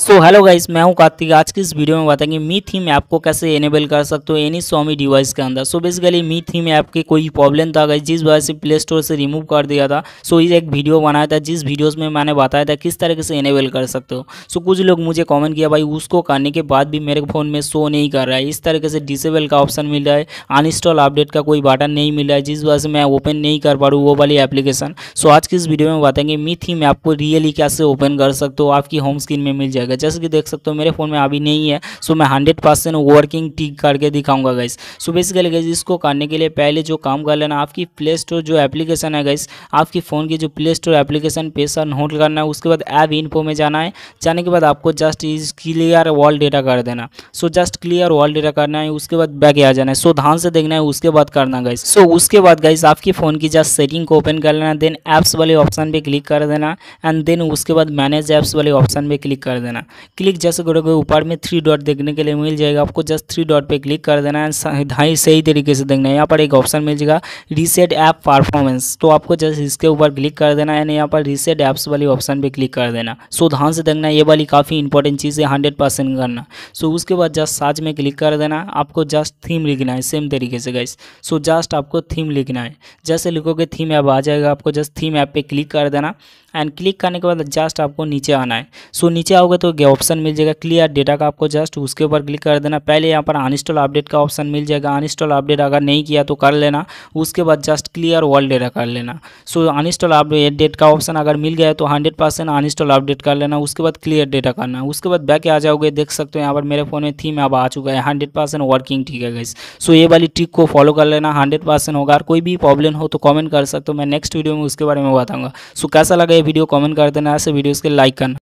so hello guys मैं हूं कार्तिक आज की इस वीडियो में बताएंगे मी थीम ऐप को कैसे एनेबल कर सकते हो एनी स्वामी डिवाइस के अंदर so basically Mi theme app के कोई प्रॉब्लम था गाइस जिस वजह से प्ले स्टोर से रिमूव कर दिया था सो so, ये एक वीडियो बनाया था जिस वीडियोस में मैंने बताया था किस तरीके से एनेबल कर सकते हो सो so, कुछ लोग मुझे कॉमेंट किया भाई उसको करने के बाद भी मेरे फ़ोन में शो नहीं कर रहा है इस तरीके से डिसेबल का ऑप्शन मिल रहा है अनइंस्टॉल अपडेट का कोई बटन नहीं मिल रहा है जिस वजह से मैं ओपन नहीं कर पा रहा हूँ वो वाली एप्लीकेशन सो आज की इस वीडियो में बताएंगे मी थीम ऐप को रियली कैसे ओपन कर सकते हो आपकी होम स्क्रीन में मिल जाएगा जाएगा जैसे कि देख सकते हो मेरे फ़ोन में अभी नहीं है सो मैं हंड्रेड परसेंट वर्किंग टिक करके दिखाऊंगा गैस सो बेसिकली गैस इसको करने के लिए पहले जो काम कर लेना आपकी प्ले स्टोर जो एप्लीकेशन है गैस आपकी फ़ोन की जो प्ले स्टोर एप्लीकेशन पे सर नोट करना है उसके बाद ऐप इनपो में जाना है जाने के बाद आपको जस्ट इस क्लियर वॉल डेटा कर देना so just clear all data करना है उसके बाद बैग आ जाना है सो ध्यान से देखना है उसके बाद करना गैस सो उसके बाद गैस आपकी फ़ोन की जस्ट सेटिंग को ओपन कर लेना देन ऐप्स वाले ऑप्शन पर क्लिक कर देना एंड देन उसके बाद मैनेज ऐप्स वाले ऑप्शन पर क्लिक कर देना देना क्लिक जैसे करोगे ऊपर में थ्री डॉट देखने के लिए मिल जाएगा आपको जस्ट थ्री डॉट पे क्लिक कर देना है ढाई सही तरीके से देखना है यहाँ पर एक ऑप्शन मिल जाएगा रीसेट ऐप परफॉर्मेंस तो आपको जस्ट इसके ऊपर क्लिक कर देना है यहाँ पर रीसेट ऐप्स वाली ऑप्शन पर क्लिक कर देना सो ध्यान से देखना ये वाली काफ़ी इंपॉर्टेंट चीज़ है हंड्रेड परसेंट करना सो उसके बाद जस्ट साज में क्लिक कर देना आपको जस्ट थीम लिखना है सेम तरीके से गैस सो जस्ट आपको थीम लिखना है जैसे लिखोगे थीम ऐप आ जाएगा आपको जस्ट थीम ऐप पे क्लिक कर देना एंड क्लिक करने के बाद जस्ट आपको नीचे आना है सो so, नीचे आओगे तो ऑप्शन मिल जाएगा क्लियर डेटा का आपको जस्ट उसके ऊपर क्लिक कर देना पहले यहाँ पर अनस्टॉल अपडेट का ऑप्शन मिल जाएगा अनस्टॉल अपडेट अगर नहीं किया तो कर लेना उसके बाद जस्ट क्लियर वर्ल्ड डेटा कर लेना सो अनस्टॉल अपडेट डेट का ऑप्शन अगर मिल गया तो हंड्रेड परसेंट अनस्टॉल अपडेट कर लेना उसके बाद क्लियर डेटा करना उसके बाद बैक आ जाओगे देख सकते हो यहाँ पर मेरे फोन में थीम अब आ चुका है हंड्रेड परसेंट वर्किंग ठीक है गैस सो ये वाली ट्रिक को फॉलो कर लेना हंड्रेड परसेंट होगा और कोई भी प्रॉब्लम हो तो कॉमेंट कर सकते हो मैं नेक्स्ट वीडियो में उसके बारे में बताऊंगा सो कैसा लगा ये वीडियो कमेंट कर देना ऐसे वीडियोज़ के लाइक करना